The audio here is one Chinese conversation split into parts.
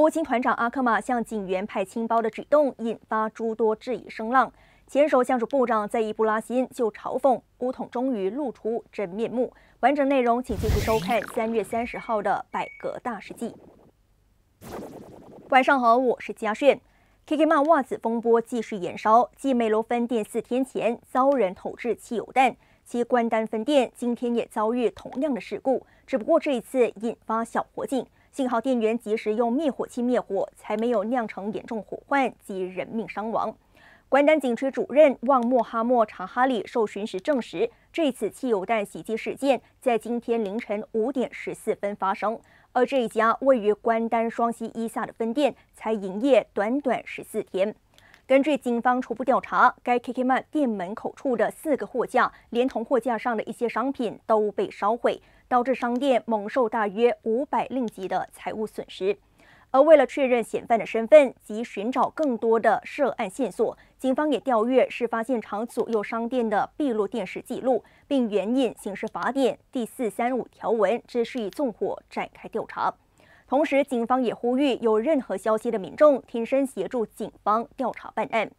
乌军团长阿克玛向警员派青包的举动引发诸多质疑声浪，前首相署部长在伊布拉辛就嘲讽乌统终于露出真面目。完整内容请继续收看三月三十号的《百格大事记》。晚上好，我是嘉炫。KK 骂袜子风波继续延烧，继美罗分店四天前遭人投掷汽油弹，其关丹分店今天也遭遇同样的事故，只不过这一次引发小火警。幸好店员及时用灭火器灭火，才没有酿成严重火患及人命伤亡。关丹警区主任旺莫哈莫查哈利受询时证实，这次汽油弹袭击事件在今天凌晨五点十四分发生，而这一家位于关丹双溪伊萨的分店才营业短短十四天。根据警方初步调查，该 K K 曼店门口处的四个货架，连同货架上的一些商品都被烧毁。导致商店蒙受大约五百令吉的财务损失。而为了确认嫌犯的身份及寻找更多的涉案线索，警方也调阅事发现场左右商店的闭路电视记录，并援引《刑事法典》第四三五条文，这是以纵火展开调查。同时，警方也呼吁有任何消息的民众挺身协助警方调查办案。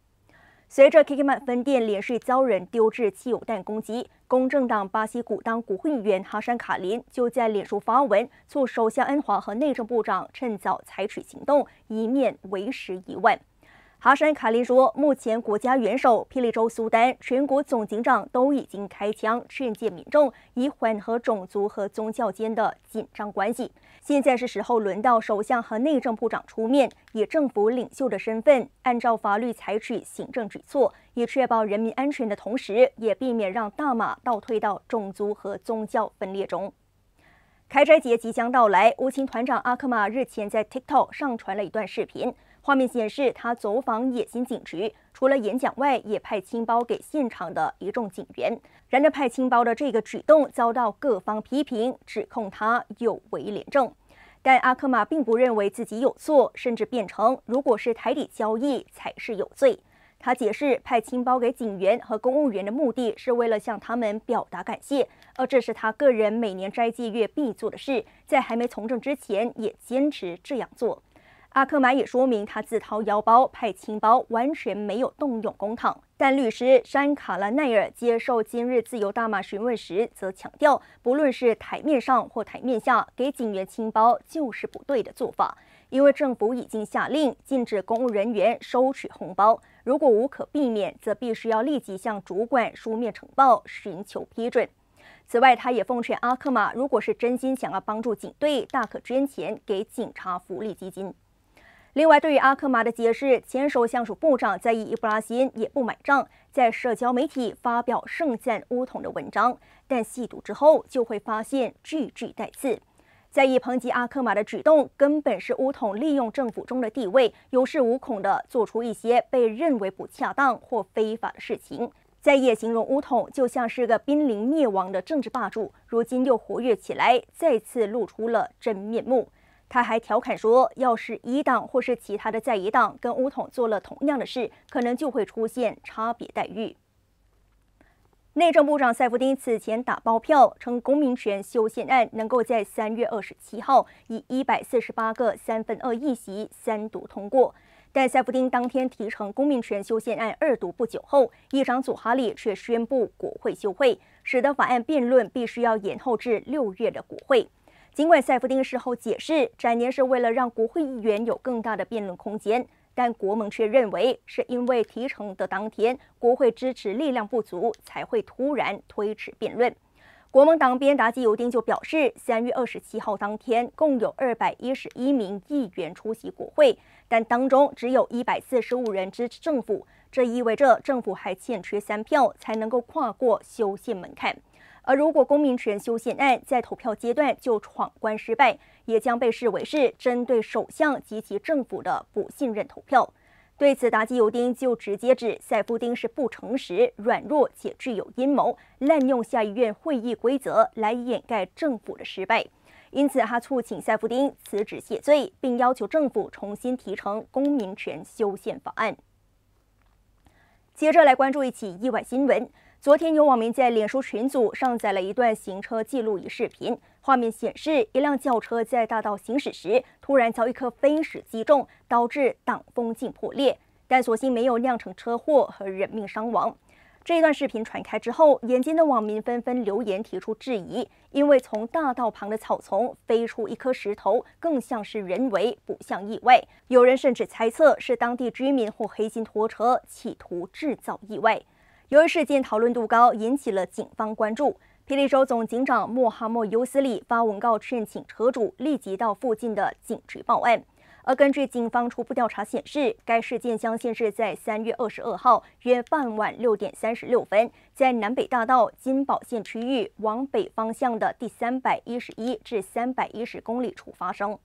随着 KKM 分店连续遭人丢掷汽油弹攻击。公正党巴西古当国会议员哈山卡林就在脸书发文，促首相恩华和内政部长趁早采取行动，以免为时已晚。哈山卡林说，目前国家元首、霹雳州苏丹、全国总警长都已经开枪劝诫民众，以缓和种族和宗教间的紧张关系。现在是时候轮到首相和内政部长出面，以政府领袖的身份，按照法律采取行政举措。以确保人民安全的同时，也避免让大马倒退到种族和宗教分裂中。开斋节即将到来，乌青团长阿克马日前在 TikTok 上传了一段视频，画面显示他走访野心警局，除了演讲外，也派青包给现场的一众警员。然而，派青包的这个举动遭到各方批评，指控他有违廉政。但阿克马并不认为自己有错，甚至辩称，如果是台底交易才是有罪。他解释，派青包给警员和公务员的目的是为了向他们表达感谢，而这是他个人每年斋戒月必做的事，在还没从政之前也坚持这样做。阿克马也说明，他自掏腰包派青包，完全没有动用公帑。但律师山卡拉奈尔接受《今日自由大马》询问时，则强调，不论是台面上或台面下给警员青包，就是不对的做法，因为政府已经下令禁止公务人员收取红包。如果无可避免，则必须要立即向主管书面呈报，寻求批准。此外，他也奉劝阿克马，如果是真心想要帮助警队，大可捐钱给警察福利基金。另外，对于阿克马的解释，前首相署部长在伊布拉恩也不买账，在社交媒体发表盛赞乌统的文章，但细读之后就会发现句句带刺。在野抨击阿克马的举动，根本是乌统利用政府中的地位，有恃无恐地做出一些被认为不恰当或非法的事情。在野形容乌统就像是个濒临灭亡的政治霸主，如今又活跃起来，再次露出了真面目。他还调侃说，要是一党或是其他的在野党跟乌统做了同样的事，可能就会出现差别待遇。内政部长塞夫丁此前打包票称，公民权修宪案能够在三月二十七号以一百四十八个三分二议席三读通过。但塞夫丁当天提呈公民权修宪案二读不久后，议长祖哈利却宣布国会休会，使得法案辩论必须要延后至六月的国会。尽管塞夫丁事后解释，展年是为了让国会议员有更大的辩论空间。但国盟却认为，是因为提成的当天国会支持力量不足，才会突然推迟辩论。国盟党鞭达基尤丁就表示，三月二十七号当天共有二百一十一名议员出席国会，但当中只有一百四十五人支持政府，这意味着政府还欠缺三票才能够跨过修宪门槛。而如果公民权修宪案在投票阶段就闯关失败，也将被视为是针对首相及其政府的不信任投票。对此，达基尤丁就直接指塞夫丁是不诚实、软弱且具有阴谋，滥用下议院会议规则来掩盖政府的失败。因此，他促请塞夫丁辞职谢罪，并要求政府重新提成公民权修宪法案。接着来关注一起意外新闻。昨天，有网民在脸书群组上载了一段行车记录仪视频，画面显示一辆轿车在大道行驶时，突然遭一颗飞石击中，导致挡风镜破裂，但所幸没有酿成车祸和人命伤亡。这一段视频传开之后，眼尖的网民纷纷留言提出质疑，因为从大道旁的草丛飞出一颗石头，更像是人为，不像意外。有人甚至猜测是当地居民或黑心拖车企图制造意外。由于事件讨论度高，引起了警方关注。霹雳州总警长莫哈默尤斯利发文告，劝请车主立即到附近的警局报案。而根据警方初步调查显示，该事件相信是在三月二十二号约傍晚六点三十六分，在南北大道金宝线区域往北方向的第三百一十一至三百一十公里处发生。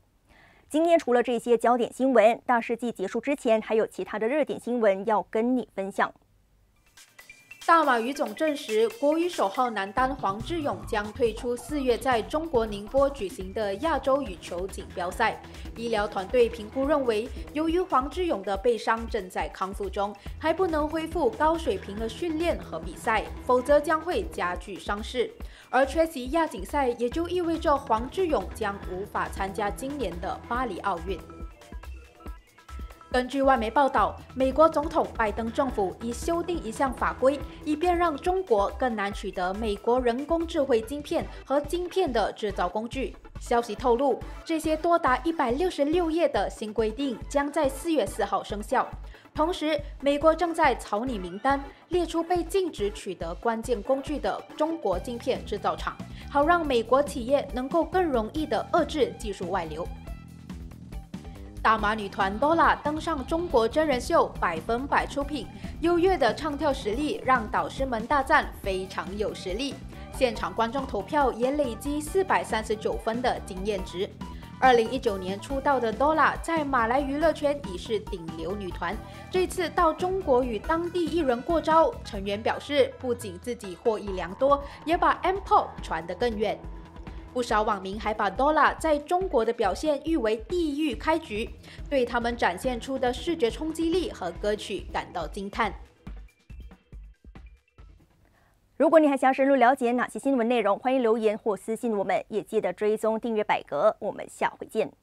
今天除了这些焦点新闻，大世纪结束之前还有其他的热点新闻要跟你分享。大马羽总证实，国羽首号男单黄志勇将退出四月在中国宁波举行的亚洲羽球锦标赛。医疗团队评估认为，由于黄志勇的背伤正在康复中，还不能恢复高水平的训练和比赛，否则将会加剧伤势。而缺席亚锦赛，也就意味着黄志勇将无法参加今年的巴黎奥运。根据外媒报道，美国总统拜登政府已修订一项法规，以便让中国更难取得美国人工智慧晶片和晶片的制造工具。消息透露，这些多达一百六十六页的新规定将在四月四号生效。同时，美国正在草拟名单，列出被禁止取得关键工具的中国晶片制造厂，好让美国企业能够更容易地遏制技术外流。大码女团 Dora 登上中国真人秀《百分百出品》，优越的唱跳实力让导师们大赞，非常有实力。现场观众投票也累积四百三十九分的经验值。二零一九年出道的 Dora 在马来娱乐圈已是顶流女团，这次到中国与当地艺人过招，成员表示不仅自己获益良多，也把 MPOP 传得更远。不少网民还把 Dora 在中国的表现誉为“地狱开局”，对他们展现出的视觉冲击力和歌曲感到惊叹。如果你还想深入了解哪些新闻内容，欢迎留言或私信我们，也记得追踪订阅百格。我们下回见。